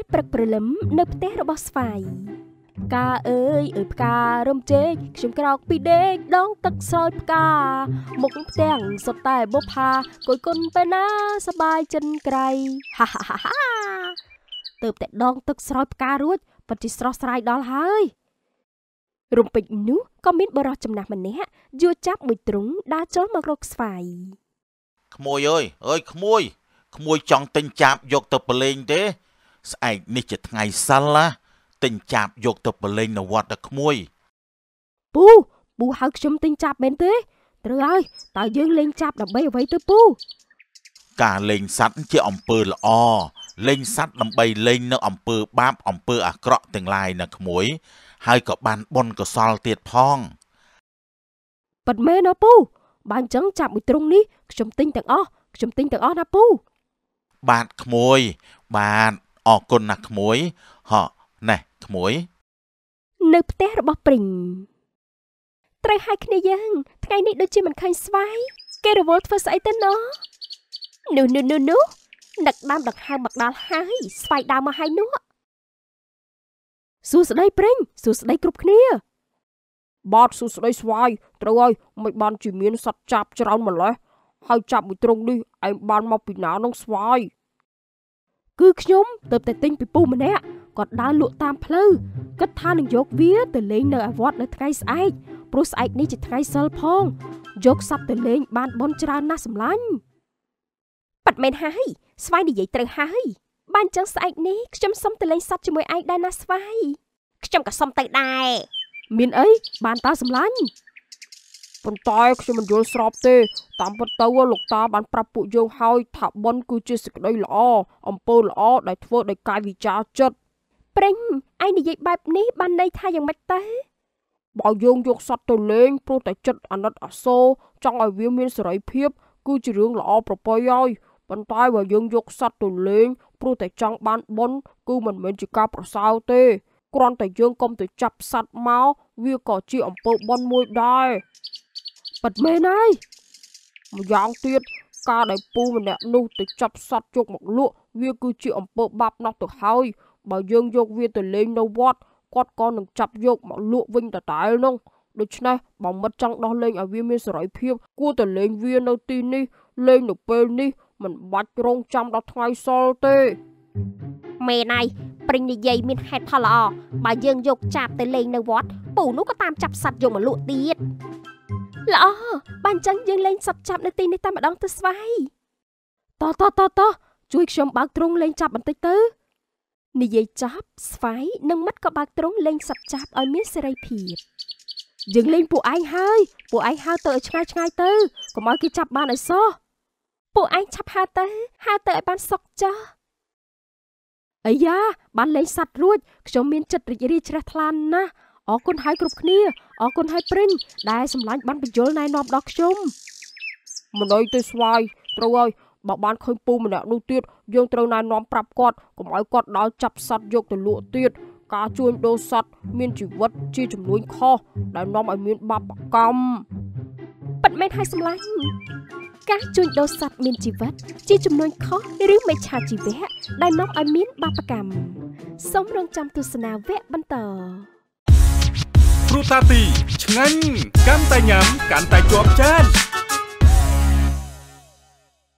េះព្រឹកព្រលឹមនៅផ្ទះរបស់ស្វាយផ្កាអើយអើយផ្ការំជែកខ្ញុំក្រោកពីដេកដងទឹកស្រោចផ្កាមុខផ្ទាំងសុទ្ធតែបុផាគយគុណពេលណាសបាយចិនក្រៃហាហាហាទៅតែដងទឹកស្រោចផ្ការួចពិតជាស្រស់ស្រាយដល់ហើយរំពេចនោះក៏មានបរោះចំណាស់ម្នាក់យួរចាប់មួយទ្រុងដើរចូលមករកស្វាយក្មួយអើយអើយក្មួយក្មួយចង់ទិញចាប់យកទៅប្រឡែងទេស្អែកនេះជាថ្ងៃសិលណាទិញចាប់យកទៅប្រឡែងនៅវត្តតែក្មួយពូពូហៅខ្ញុំទិញចាប់មែនទេ ត្រូវហើយតើយើងលេងចាប់ដើម្បីអ្វីទៅពូការលេងសัตว์ជាអំពើល្អលេងសัตว์ដើម្បីលេង នៅអំពើបាបអំពើអាក្រក់ទាំងឡាយណាក្មួយ ហើយក៏បានបុណ្យកុសលទៀតផងប៉ិតមែនណាពូបើអញ្ចឹងចាប់មួយទ្រុងនេះខ្ញុំទិញទាំងអស់ខ្ញុំទិញទាំងអស់ណាពូបាទក្មួយបាទអរគុណណាស់ក្មួយហោះណេះក្មួយ នៅផ្ទះរបស់ព្រីងត្រូវហើយគ្នាយើងថ្ងៃនេះដូចជាមិនឃើញស្វាយគេរវល់ធ្វើស្អីទៅណោះនោះនោះនោះនោះដឹកដើមដង្ហើមមកដល់ហើយ ស្វាយដើមមកហើយនោះសួស្ដីព្រីងសួស្ដីគ្រប់គ្នាបាទសួស្ដីស្វាយត្រូវហើយមិនបានជាមានសត្វចាប់ច្រើនម្ល៉េះហើយចាប់មួយត្រង់នេះឯងបានមកពីណានោះស្វាយគឺខ្ញុំទៅតែទិញពីពូម្នាក់គាត់ដើរលក់តាមផ្លូវគិតថានឹងយកវាទៅលេងនៅឯវត្តនៅថ្ងៃស្អែកព្រោះស្អែកនេះជាថ្ងៃសិលផង យកសັບទៅលេងបានបនច្រើនណាស់សម្លាញ់ប៉ាត់មែនហើយស្វាយនិយាយត្រូវហើយបានចឹងស្អែកនេះខ្ញុំសុំទៅលេងសັບជាមួយឯងដែរណាស្វាយខ្ញុំក៏សុំទៅដែរមានអីបានតើសម្លាញ់ប៉ុន្តែខ្ញុំមិនយល់ស្របទេ តាមពិតទៅលោកតា បានប្រាប់ពួកយើងហើយ ថាប៉ុនគឺជាសេចក្តីល្អអំពើល្អដែលធ្វើដោយកាយវិការចិត្តព្រិញឯងនិយាយបែបនេះបានន័យថាយ៉ាងម៉េចទៅបើយើងយកសត្វទៅលេងព្រោះតែចិត្តអាណិតអាសូរចង់ឲ្យវាមានសេរីភាពគឺជារឿងល្អប្រពៃហើយប៉ុន្តែបើយើងយកសត្វទៅលេងព្រោះតែចង់បានបុណ្យគឺមិនមែនជាការប្រសើរទេគ្រាន់តែយើងកុំទៅចាប់សត្វមកវាក៏ជាអំពើបុណ្យមួយដែរពិតមែនហើយម្យ៉ាងទៀតការដែលពូម្នាក់នោះទៅចាប់សត្វជោគមកលក់វាគឺជាអំពើបាបណាស់ទៅហើយបើយើងយកវាទៅលេងនៅវត្តគាត់ក៏នឹងចាប់យកមកលក់វិញតតែលនោះដូច្នេះបើមិត្តចង់ដោះលែងឲ្យវាមានសេរីភាព គួរតែលេងវានៅទីនេះលេងនៅពេលនេះមិនបាច់រងចាំដល់ថ្ងៃសល់ទេមេណៃព្រិញនិយាយមានហេតុផលល្អបើយើង យកចាប់ទៅលេងនៅវត្តពូនោះក៏តាមចាប់សัตว์យកមកលក់ទៀតល្អបានចឹងយើងលេងសັບចាប់នៅទីនេះតែម្ដងទៅស្វាយតតតត ជួយ ខ្ញុំបើកទ្រុងលេងចាប់បន្តិចទៅនិយាយចាប់ស្វាយនិងមិត្តក៏បើកទ្រុងលេងសັບចាប់ឲ្យមានសេរីភាពយើងលេងពួកឯងហើយពួកឯងហៅទៅឲ្យឆ្ងាយឆ្ងាយទៅកុំឲ្យគេចាប់បានឲ្យសោះពួកឯងឆាប់ហៅទៅហៅទៅឲ្យបានសុកចោះអាយ៉ាបានលេងសັດរួចខ្ញុំមានចិត្តរីករាយជ្រះថ្លាណាស់អរគុណហើយគ្រប់គ្នាអរគុណហើយព្រិញដែលសម្លាញ់បានបញ្យលណែនាំដល់ខ្ញុំមណៃទៅស្វាយត្រូវហើយបើបានឃើញពូម្នាក់នោះទៀតយើងត្រូវណែនាំប្រាប់គាត់កុំឲ្យគាត់ដល់ចាប់សត្វយកទៅលក់ទៀតការជួញដូរសត្វមានជីវិតជាចំនួនខុសដែលនាំឲ្យមានបាបកម្មប៉ិតមែនហើយសម្លាញ់ការជួញដូរសត្វមានជីវិតជាចំនួនខុសឬមិច្ឆាជីវៈដែលនាំឲ្យមាន បាបកម្មសូមរងចាំទស្សនាវគ្គបន្តគ្រូតាទីឆ្ងាញ់កាន់តែញ៉ាំកាន់តែជាប់ចាន